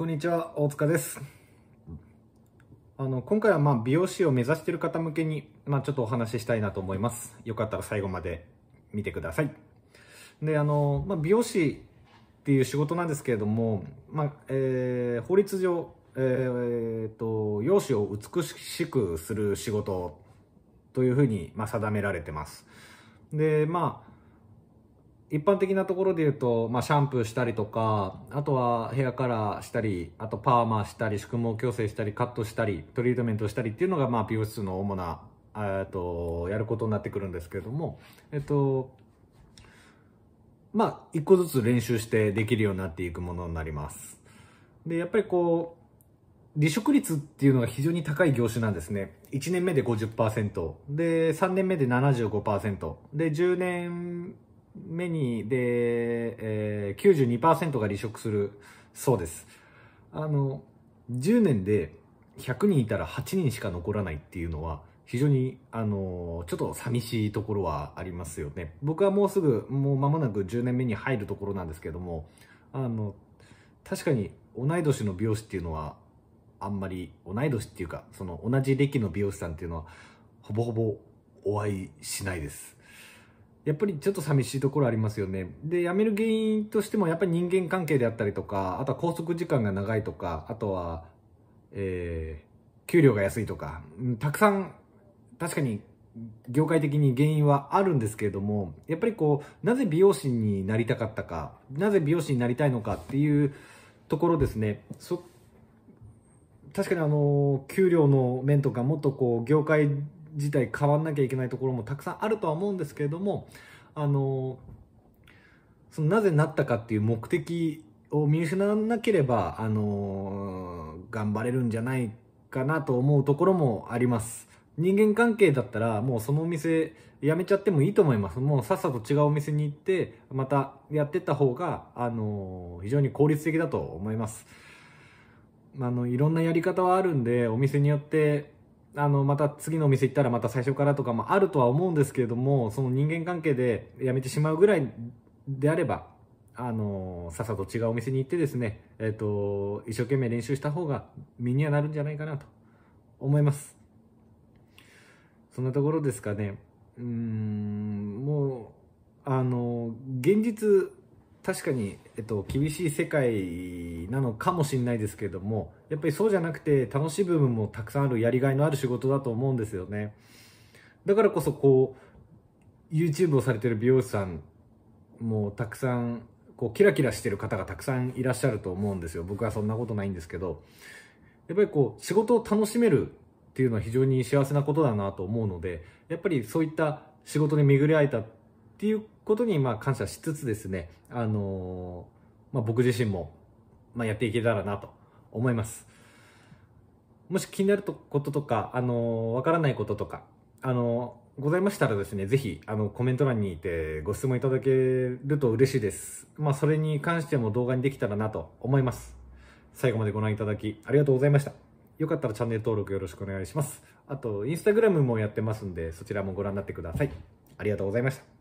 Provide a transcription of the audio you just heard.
こんにちは、大塚です。あの、今回はまあ美容師を目指している方向けに、まあ、ちょっとお話ししたいなと思います。よかったら最後まで見てください。で、あの、まあ、美容師っていう仕事なんですけれども、まあ、えー、法律上、えー、と、容姿を美しくする仕事というふうに、まあ、定められてます。で、まあ、一般的なところで言うと、まあ、シャンプーしたりとか、あとはヘアカラーしたり、あとパーマしたり、宿毛矯正したり、カットしたり、トリートメントしたりっていうのが、まあ、美容室の主な、えっと、やることになってくるんですけれども、えっと、まあ、一個ずつ練習してできるようになっていくものになります。で、やっぱりこう、離職率っていうのが非常に高い業種なんですね。1年目で50%、で、3年目で75%、で、10年目にで、えー、92%が離職するそうです。あの、10年で100人いたら8人しか残らないっていうのは、非常に、あの、ちょっと寂しいところはありますよね。僕はもうすぐ、もう間もなく10年目に入るところなんですけども、あの、確かに同い年の美容師っていうのは、あんまり同い年っていうか、その同じ歴の美容師さんっていうのは、ほぼほぼお会いしないです。やっぱりちょっと寂しいところありますよね。で、辞める原因としても、やっぱり人間関係であったりとか、あとは拘束時間が長いとか、あとは、えー、給料が安いとか、たくさん、確かに、業界的に原因はあるんですけれども、やっぱりこう、なぜ美容師になりたかったか、なぜ美容師になりたいのかっていうところですね。そ確かにあの、給料の面とか、もっとこう、業界自体変わんなきゃいけないところもたくさんあるとは思うんですけれどもあのそのなぜなったかっていう目的を見失わなければあの頑張れるんじゃないかなと思うところもあります。人間関係だったらもうそのお店辞めちゃってもいいと思いますもうさっさと違うお店に行ってまたやってった方が、あの非常に効率的だと思いますあのいろんなやり方はあるんでお店によってあの、また次のお店行ったらまた最初からとかもあるとは思うんですけれども、その人間関係で辞めてしまうぐらいであれば、あの、さっさと違うお店に行ってですね、えっ、と、一生懸命練習した方が身にはなるんじゃないかなと思います。そんなところですかね。うん、もう、あの、現実、確かにえっと、厳しい世界なのかもしれないですけれどもやっぱりそうじゃなくて楽しい部分もたくさんあるやりがいのある仕事だと思うんですよねだからこそこう YouTube をされてる美容師さんもたくさんこうキラキラしてる方がたくさんいらっしゃると思うんですよ僕はそんなことないんですけどやっぱりこう仕事を楽しめるっていうのは非常に幸せなことだなと思うのでやっぱりそういった仕事に巡り合えたっていうことにまあ感謝しつつですね、あのー、まあ、僕自身もまあやっていけたらなと思います。もし気になることとか、あのー、わからないこととか、あのー、ございましたらですね、ぜひ、あの、コメント欄にいてご質問いただけると嬉しいです。まあ、それに関しても動画にできたらなと思います。最後までご覧いただきありがとうございました。よかったらチャンネル登録よろしくお願いします。あと、インスタグラムもやってますんで、そちらもご覧になってください。ありがとうございました。